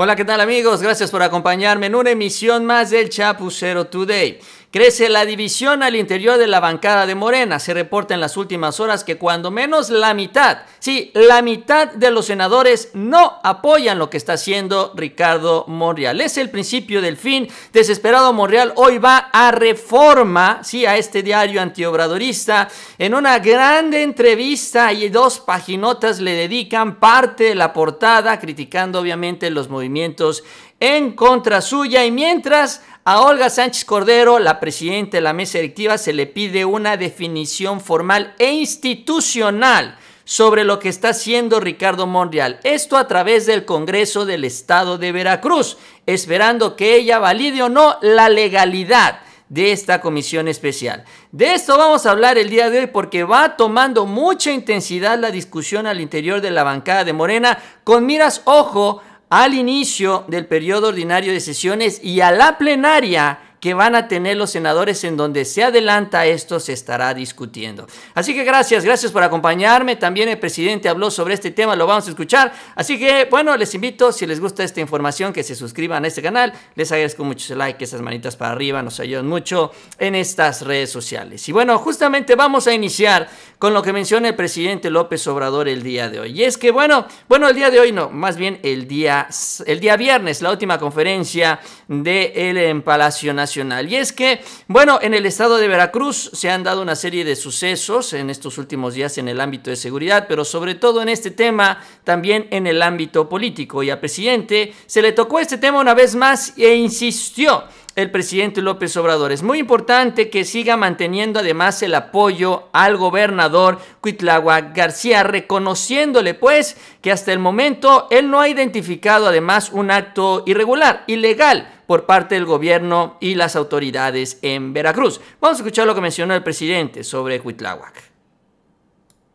Hola, ¿qué tal amigos? Gracias por acompañarme en una emisión más del Chapucero Today. Crece la división al interior de la bancada de Morena. Se reporta en las últimas horas que cuando menos la mitad, sí, la mitad de los senadores no apoyan lo que está haciendo Ricardo Monreal. Es el principio del fin. Desesperado Monreal hoy va a reforma, sí, a este diario antiobradorista. En una grande entrevista y dos paginotas le dedican parte de la portada, criticando obviamente los movimientos en contra suya. Y mientras a Olga Sánchez Cordero, la presidenta de la mesa directiva, se le pide una definición formal e institucional sobre lo que está haciendo Ricardo Monreal. Esto a través del Congreso del Estado de Veracruz, esperando que ella valide o no la legalidad de esta comisión especial. De esto vamos a hablar el día de hoy porque va tomando mucha intensidad la discusión al interior de la bancada de Morena con miras, ojo, al inicio del periodo ordinario de sesiones y a la plenaria que van a tener los senadores en donde se adelanta esto se estará discutiendo. Así que gracias, gracias por acompañarme. También el presidente habló sobre este tema, lo vamos a escuchar. Así que bueno, les invito, si les gusta esta información, que se suscriban a este canal. Les agradezco mucho ese like, esas manitas para arriba nos ayudan mucho en estas redes sociales. Y bueno, justamente vamos a iniciar con lo que menciona el presidente López Obrador el día de hoy. Y es que bueno, bueno, el día de hoy no, más bien el día, el día viernes, la última conferencia del de Palacio Nacional y es que, bueno, en el estado de Veracruz se han dado una serie de sucesos en estos últimos días en el ámbito de seguridad, pero sobre todo en este tema también en el ámbito político. Y al presidente se le tocó este tema una vez más e insistió el presidente López Obrador. Es muy importante que siga manteniendo además el apoyo al gobernador Cuitlagua García, reconociéndole pues que hasta el momento él no ha identificado además un acto irregular, ilegal por parte del gobierno y las autoridades en Veracruz. Vamos a escuchar lo que mencionó el presidente sobre Huitláhuac.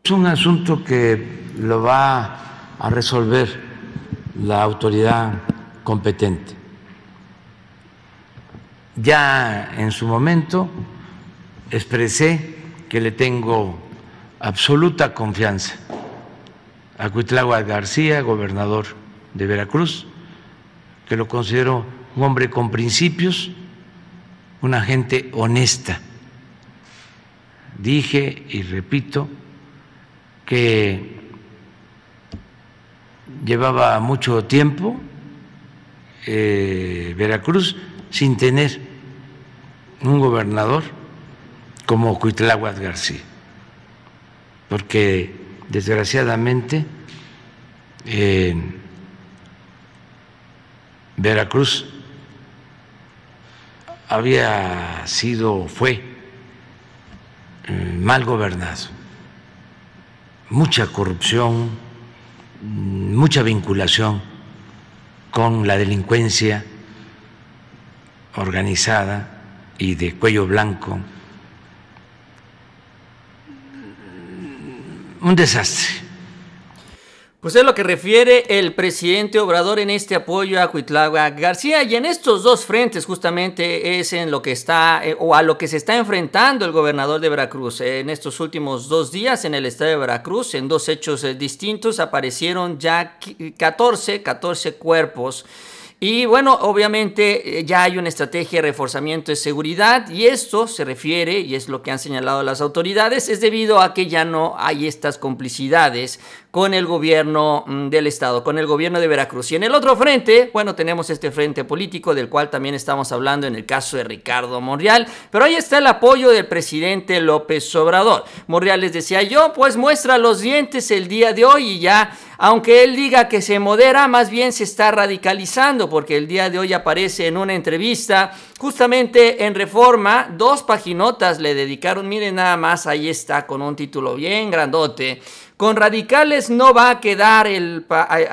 Es un asunto que lo va a resolver la autoridad competente. Ya en su momento expresé que le tengo absoluta confianza a Cuitláhuac García, gobernador de Veracruz, que lo considero un hombre con principios, una gente honesta. Dije y repito que llevaba mucho tiempo eh, Veracruz sin tener un gobernador como Cuitláhuac García, porque desgraciadamente eh, Veracruz había sido, fue eh, mal gobernado, mucha corrupción, mm, mucha vinculación con la delincuencia organizada y de cuello blanco, un desastre. Pues es lo que refiere el presidente Obrador en este apoyo a Cuitlagua García y en estos dos frentes justamente es en lo que está eh, o a lo que se está enfrentando el gobernador de Veracruz. En estos últimos dos días en el estado de Veracruz, en dos hechos eh, distintos, aparecieron ya 14, 14 cuerpos y bueno, obviamente eh, ya hay una estrategia de reforzamiento de seguridad y esto se refiere, y es lo que han señalado las autoridades, es debido a que ya no hay estas complicidades con el gobierno mm, del estado, con el gobierno de Veracruz. Y en el otro frente, bueno, tenemos este frente político del cual también estamos hablando en el caso de Ricardo Monreal, pero ahí está el apoyo del presidente López Obrador. Monreal les decía yo, pues muestra los dientes el día de hoy y ya aunque él diga que se modera, más bien se está radicalizando, porque el día de hoy aparece en una entrevista, justamente en Reforma, dos paginotas le dedicaron, miren nada más, ahí está, con un título bien grandote. Con radicales no va a quedar, el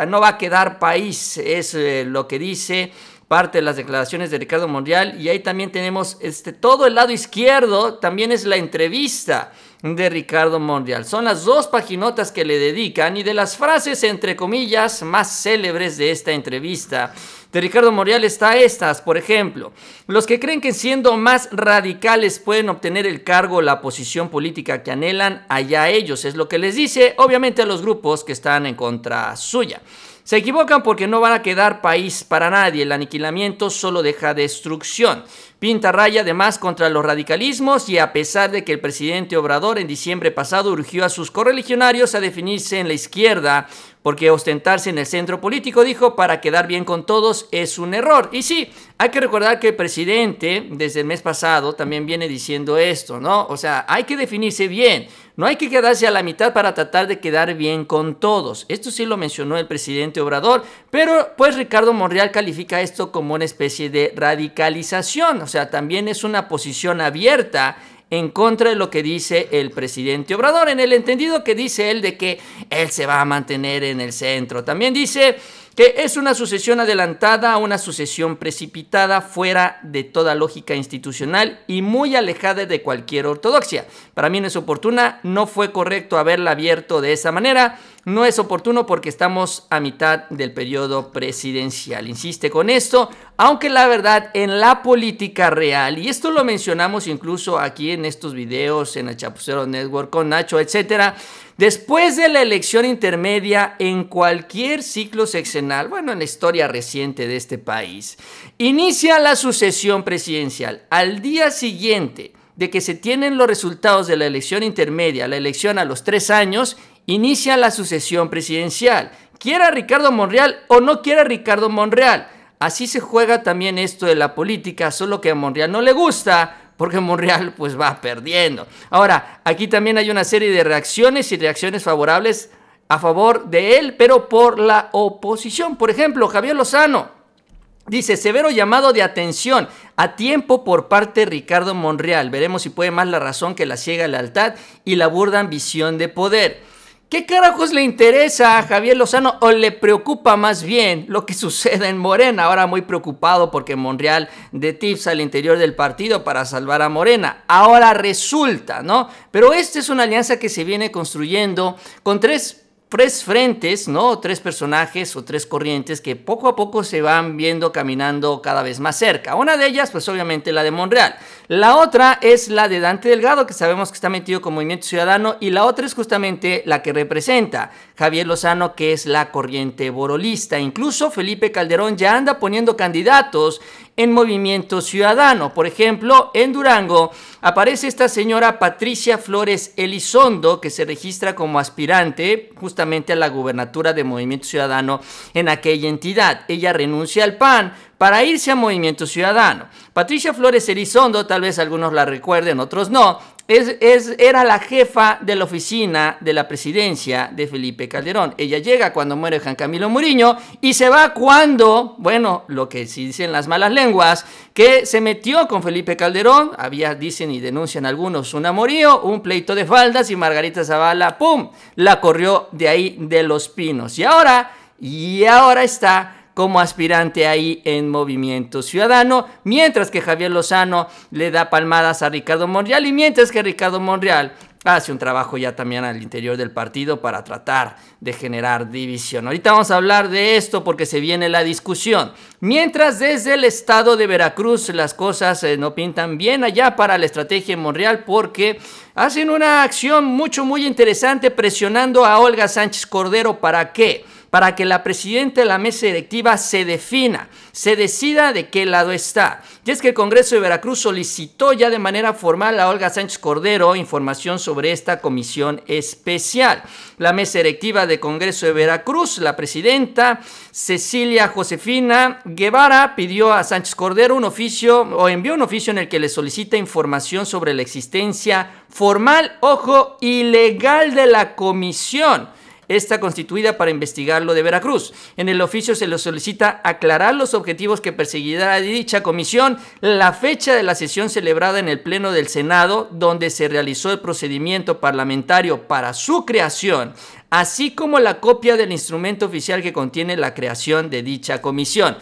no va a quedar país, es eh, lo que dice parte de las declaraciones de Ricardo mundial y ahí también tenemos este, todo el lado izquierdo, también es la entrevista de Ricardo Morial, Son las dos paginotas que le dedican y de las frases, entre comillas, más célebres de esta entrevista de Ricardo Morial está estas, por ejemplo, los que creen que siendo más radicales pueden obtener el cargo o la posición política que anhelan, allá ellos, es lo que les dice obviamente a los grupos que están en contra suya. Se equivocan porque no van a quedar país para nadie. El aniquilamiento solo deja destrucción. Pinta raya además contra los radicalismos y a pesar de que el presidente Obrador en diciembre pasado urgió a sus correligionarios a definirse en la izquierda, porque ostentarse en el centro político, dijo, para quedar bien con todos es un error. Y sí, hay que recordar que el presidente desde el mes pasado también viene diciendo esto, ¿no? O sea, hay que definirse bien. No hay que quedarse a la mitad para tratar de quedar bien con todos. Esto sí lo mencionó el presidente Obrador, pero pues Ricardo Monreal califica esto como una especie de radicalización, o sea, también es una posición abierta en contra de lo que dice el presidente Obrador, en el entendido que dice él de que él se va a mantener en el centro. También dice que es una sucesión adelantada, una sucesión precipitada, fuera de toda lógica institucional y muy alejada de cualquier ortodoxia. Para mí no es oportuna, no fue correcto haberla abierto de esa manera, no es oportuno porque estamos a mitad del periodo presidencial. Insiste con esto, aunque la verdad en la política real, y esto lo mencionamos incluso aquí en estos videos, en el Chapucero Network con Nacho, etcétera, Después de la elección intermedia en cualquier ciclo sexenal, bueno, en la historia reciente de este país, inicia la sucesión presidencial. Al día siguiente de que se tienen los resultados de la elección intermedia, la elección a los tres años, inicia la sucesión presidencial. Quiera Ricardo Monreal o no quiera Ricardo Monreal. Así se juega también esto de la política, solo que a Monreal no le gusta, porque Monreal pues va perdiendo. Ahora, aquí también hay una serie de reacciones y reacciones favorables a favor de él, pero por la oposición. Por ejemplo, Javier Lozano, Dice, severo llamado de atención a tiempo por parte de Ricardo Monreal. Veremos si puede más la razón que la ciega lealtad y la burda ambición de poder. ¿Qué carajos le interesa a Javier Lozano o le preocupa más bien lo que sucede en Morena? Ahora muy preocupado porque Monreal de tips al interior del partido para salvar a Morena. Ahora resulta, ¿no? Pero esta es una alianza que se viene construyendo con tres tres frentes, ¿no? Tres personajes o tres corrientes que poco a poco se van viendo caminando cada vez más cerca. Una de ellas, pues obviamente la de Monreal. La otra es la de Dante Delgado, que sabemos que está metido con Movimiento Ciudadano, y la otra es justamente la que representa Javier Lozano, que es la corriente borolista. Incluso Felipe Calderón ya anda poniendo candidatos en Movimiento Ciudadano. Por ejemplo, en Durango aparece esta señora Patricia Flores Elizondo, que se registra como aspirante justamente a la gubernatura de Movimiento Ciudadano en aquella entidad. Ella renuncia al PAN para irse a Movimiento Ciudadano. Patricia Flores Elizondo, tal vez algunos la recuerden, otros no, era la jefa de la oficina de la presidencia de Felipe Calderón. Ella llega cuando muere Juan Camilo Muriño y se va cuando, bueno, lo que sí dicen las malas lenguas, que se metió con Felipe Calderón, había, dicen y denuncian algunos, un amorío, un pleito de faldas y Margarita Zavala, ¡pum!, la corrió de ahí de los pinos. Y ahora, y ahora está como aspirante ahí en Movimiento Ciudadano, mientras que Javier Lozano le da palmadas a Ricardo Monreal y mientras que Ricardo Monreal hace un trabajo ya también al interior del partido para tratar de generar división. Ahorita vamos a hablar de esto porque se viene la discusión. Mientras desde el estado de Veracruz las cosas eh, no pintan bien allá para la estrategia en Monreal porque hacen una acción mucho muy interesante presionando a Olga Sánchez Cordero para que para que la presidenta de la mesa directiva se defina, se decida de qué lado está. Y es que el Congreso de Veracruz solicitó ya de manera formal a Olga Sánchez Cordero información sobre esta comisión especial. La mesa directiva de Congreso de Veracruz, la presidenta Cecilia Josefina Guevara pidió a Sánchez Cordero un oficio o envió un oficio en el que le solicita información sobre la existencia formal, ojo, ilegal de la comisión está constituida para investigar lo de Veracruz. En el oficio se le solicita aclarar los objetivos que perseguirá dicha comisión, la fecha de la sesión celebrada en el Pleno del Senado, donde se realizó el procedimiento parlamentario para su creación, así como la copia del instrumento oficial que contiene la creación de dicha comisión.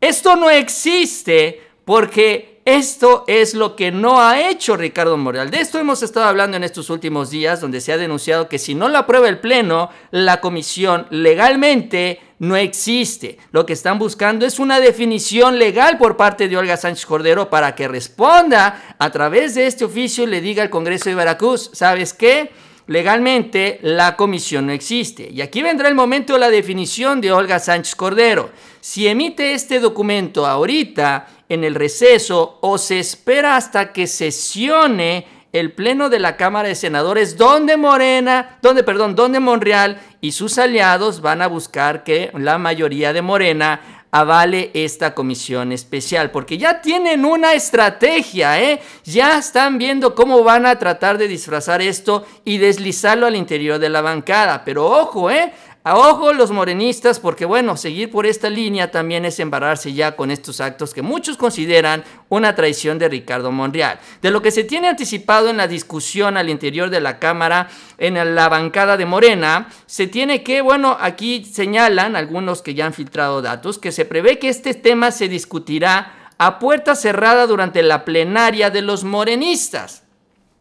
Esto no existe porque esto es lo que no ha hecho Ricardo Morial. De esto hemos estado hablando en estos últimos días, donde se ha denunciado que si no lo aprueba el Pleno, la comisión legalmente no existe. Lo que están buscando es una definición legal por parte de Olga Sánchez Cordero para que responda a través de este oficio y le diga al Congreso de Veracruz, ¿sabes qué? legalmente la comisión no existe. Y aquí vendrá el momento de la definición de Olga Sánchez Cordero. Si emite este documento ahorita, en el receso, o se espera hasta que sesione el pleno de la Cámara de Senadores, donde Morena, donde, perdón, donde Monreal y sus aliados van a buscar que la mayoría de Morena avale esta comisión especial, porque ya tienen una estrategia, ¿eh? ya están viendo cómo van a tratar de disfrazar esto y deslizarlo al interior de la bancada, pero ojo, ¿eh? A ojo los morenistas, porque bueno, seguir por esta línea también es embarrarse ya con estos actos que muchos consideran una traición de Ricardo Monreal. De lo que se tiene anticipado en la discusión al interior de la Cámara, en la bancada de Morena, se tiene que, bueno, aquí señalan algunos que ya han filtrado datos, que se prevé que este tema se discutirá a puerta cerrada durante la plenaria de los morenistas,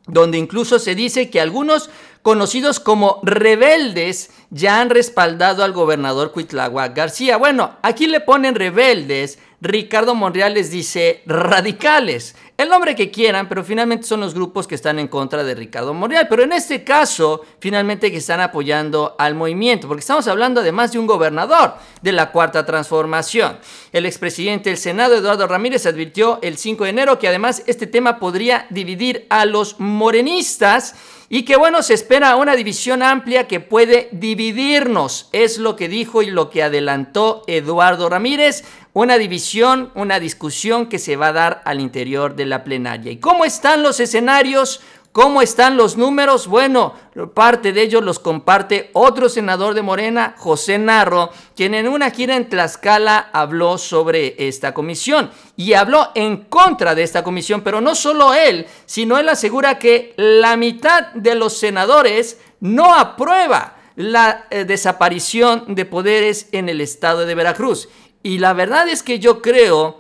donde incluso se dice que algunos conocidos como rebeldes, ya han respaldado al gobernador Cuitlagua García. Bueno, aquí le ponen rebeldes, Ricardo Monreal les dice radicales. El nombre que quieran, pero finalmente son los grupos que están en contra de Ricardo Monreal. Pero en este caso, finalmente que están apoyando al movimiento, porque estamos hablando además de un gobernador de la Cuarta Transformación. El expresidente del Senado, Eduardo Ramírez, advirtió el 5 de enero que además este tema podría dividir a los morenistas y que bueno, se espera una división amplia que puede dividirnos, es lo que dijo y lo que adelantó Eduardo Ramírez, una división, una discusión que se va a dar al interior de la plenaria. ¿Y cómo están los escenarios? ¿Cómo están los números? Bueno, parte de ellos los comparte otro senador de Morena, José Narro, quien en una gira en Tlaxcala habló sobre esta comisión y habló en contra de esta comisión, pero no solo él, sino él asegura que la mitad de los senadores no aprueba la eh, desaparición de poderes en el estado de Veracruz. Y la verdad es que yo creo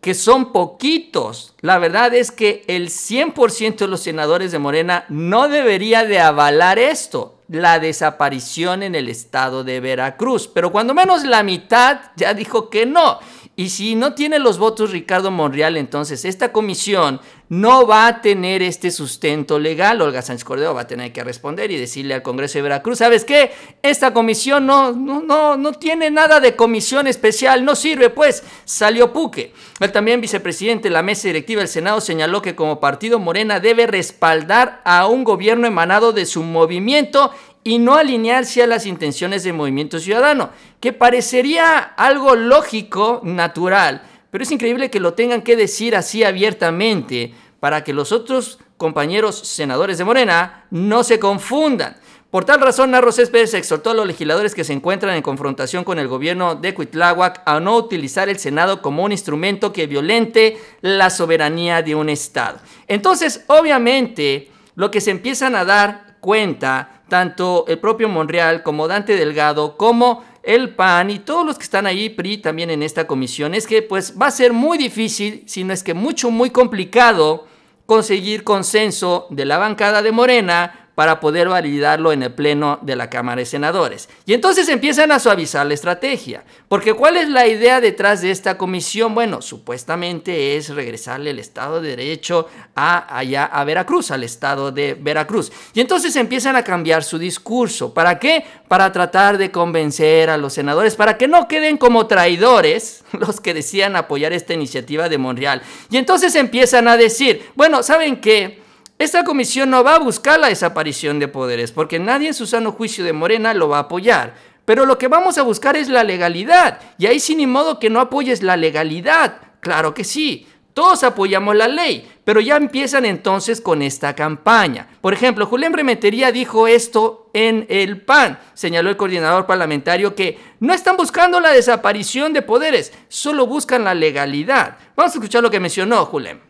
que son poquitos. La verdad es que el 100% de los senadores de Morena no debería de avalar esto, la desaparición en el estado de Veracruz. Pero cuando menos la mitad ya dijo que no. Y si no tiene los votos Ricardo Monreal, entonces esta comisión no va a tener este sustento legal. Olga Sánchez Cordero va a tener que responder y decirle al Congreso de Veracruz, ¿sabes qué? Esta comisión no, no, no, no tiene nada de comisión especial, no sirve, pues salió Puque. El también vicepresidente de la mesa directiva del Senado señaló que como partido Morena debe respaldar a un gobierno emanado de su movimiento y no alinearse a las intenciones del movimiento ciudadano, que parecería algo lógico, natural, pero es increíble que lo tengan que decir así abiertamente para que los otros compañeros senadores de Morena no se confundan. Por tal razón, Narro Céspedes exhortó a los legisladores que se encuentran en confrontación con el gobierno de Cuitláhuac a no utilizar el Senado como un instrumento que violente la soberanía de un Estado. Entonces, obviamente, lo que se empiezan a dar cuenta tanto el propio Monreal como Dante Delgado, como el PAN y todos los que están ahí, PRI también en esta comisión, es que pues va a ser muy difícil, si no es que mucho, muy complicado conseguir consenso de la bancada de Morena para poder validarlo en el Pleno de la Cámara de Senadores. Y entonces empiezan a suavizar la estrategia, porque ¿cuál es la idea detrás de esta comisión? Bueno, supuestamente es regresarle el Estado de Derecho a, allá a Veracruz, al Estado de Veracruz. Y entonces empiezan a cambiar su discurso. ¿Para qué? Para tratar de convencer a los senadores, para que no queden como traidores los que decían apoyar esta iniciativa de Monreal. Y entonces empiezan a decir, bueno, ¿saben qué? Esta comisión no va a buscar la desaparición de poderes, porque nadie en su sano juicio de Morena lo va a apoyar. Pero lo que vamos a buscar es la legalidad, y ahí sí ni modo que no apoyes la legalidad. Claro que sí, todos apoyamos la ley, pero ya empiezan entonces con esta campaña. Por ejemplo, Julián Remetería dijo esto en el PAN, señaló el coordinador parlamentario que no están buscando la desaparición de poderes, solo buscan la legalidad. Vamos a escuchar lo que mencionó Julián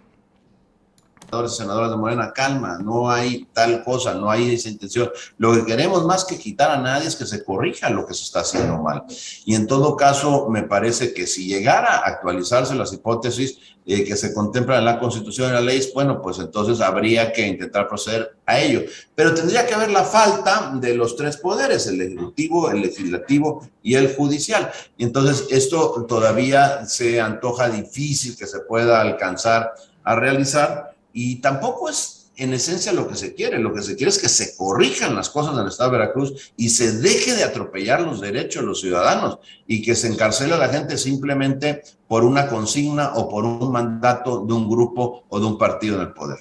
senadores senadoras de Morena, calma, no hay tal cosa, no hay esa intención. Lo que queremos más que quitar a nadie es que se corrija lo que se está haciendo mal. Y en todo caso, me parece que si llegara a actualizarse las hipótesis eh, que se contemplan en la Constitución y la ley, bueno, pues entonces habría que intentar proceder a ello. Pero tendría que haber la falta de los tres poderes, el ejecutivo, el legislativo y el judicial. Y entonces esto todavía se antoja difícil que se pueda alcanzar a realizar, y tampoco es en esencia lo que se quiere, lo que se quiere es que se corrijan las cosas en el Estado de Veracruz y se deje de atropellar los derechos de los ciudadanos y que se encarcele a la gente simplemente por una consigna o por un mandato de un grupo o de un partido en el poder.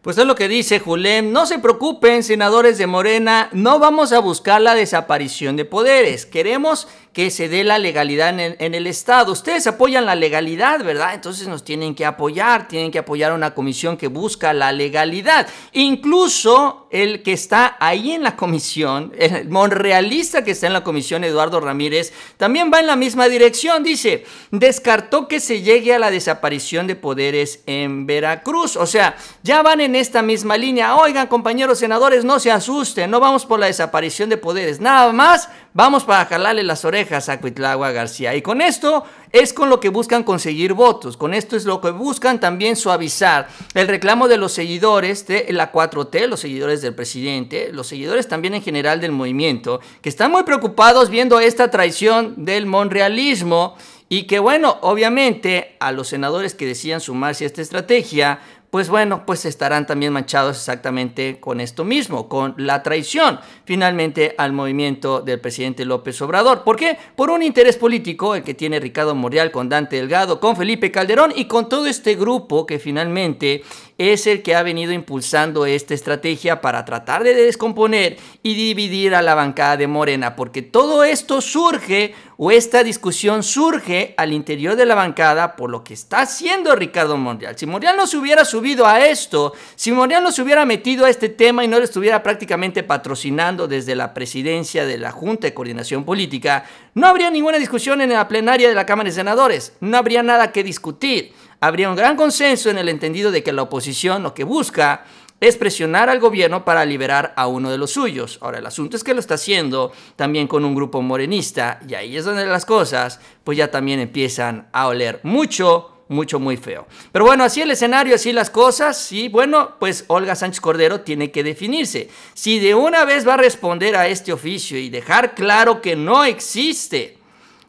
Pues es lo que dice Julem. No se preocupen, senadores de Morena, no vamos a buscar la desaparición de poderes. Queremos que se dé la legalidad en el, Estado. Ustedes apoyan la legalidad, ¿verdad? Entonces nos tienen que apoyar, tienen que apoyar a una comisión que busca la legalidad. Incluso el que está ahí en la comisión, el monrealista que está en la comisión, Eduardo Ramírez, también va en la misma dirección. Dice, descartó que se llegue a la desaparición de poderes en Veracruz. O sea, ya van en esta misma línea. Oigan, compañeros senadores, no se asusten, no vamos por la desaparición de poderes. Nada más Vamos para jalarle las orejas a Cuitlagua García. Y con esto es con lo que buscan conseguir votos. Con esto es lo que buscan también suavizar el reclamo de los seguidores de la 4T, los seguidores del presidente, los seguidores también en general del movimiento, que están muy preocupados viendo esta traición del monrealismo y que bueno, obviamente a los senadores que decían sumarse a esta estrategia, pues bueno, pues estarán también manchados exactamente con esto mismo, con la traición finalmente al movimiento del presidente López Obrador. ¿Por qué? Por un interés político, el que tiene Ricardo Morial con Dante Delgado, con Felipe Calderón y con todo este grupo que finalmente es el que ha venido impulsando esta estrategia para tratar de descomponer y dividir a la bancada de Morena, porque todo esto surge o esta discusión surge al interior de la bancada por lo que está haciendo Ricardo Monreal. Si Monreal no se hubiera subido a esto, si Monreal no se hubiera metido a este tema y no lo estuviera prácticamente patrocinando desde la presidencia de la Junta de Coordinación Política, no habría ninguna discusión en la plenaria de la Cámara de Senadores, no habría nada que discutir habría un gran consenso en el entendido de que la oposición lo que busca es presionar al gobierno para liberar a uno de los suyos. Ahora, el asunto es que lo está haciendo también con un grupo morenista y ahí es donde las cosas pues ya también empiezan a oler mucho mucho, muy feo. Pero bueno, así el escenario, así las cosas. Y bueno, pues Olga Sánchez Cordero tiene que definirse. Si de una vez va a responder a este oficio y dejar claro que no existe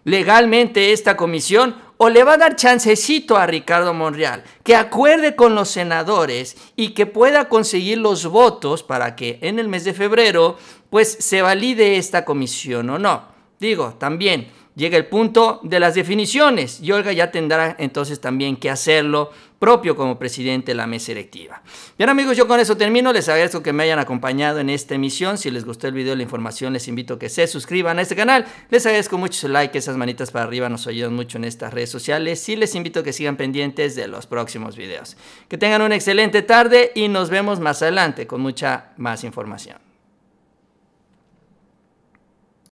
legalmente esta comisión, o le va a dar chancecito a Ricardo Monreal, que acuerde con los senadores y que pueda conseguir los votos para que en el mes de febrero pues se valide esta comisión o no. Digo, también llega el punto de las definiciones y Olga ya tendrá entonces también que hacerlo propio como presidente de la mesa electiva Bien amigos, yo con eso termino. Les agradezco que me hayan acompañado en esta emisión. Si les gustó el video, la información, les invito a que se suscriban a este canal. Les agradezco mucho su like, esas manitas para arriba nos ayudan mucho en estas redes sociales y les invito a que sigan pendientes de los próximos videos. Que tengan una excelente tarde y nos vemos más adelante con mucha más información.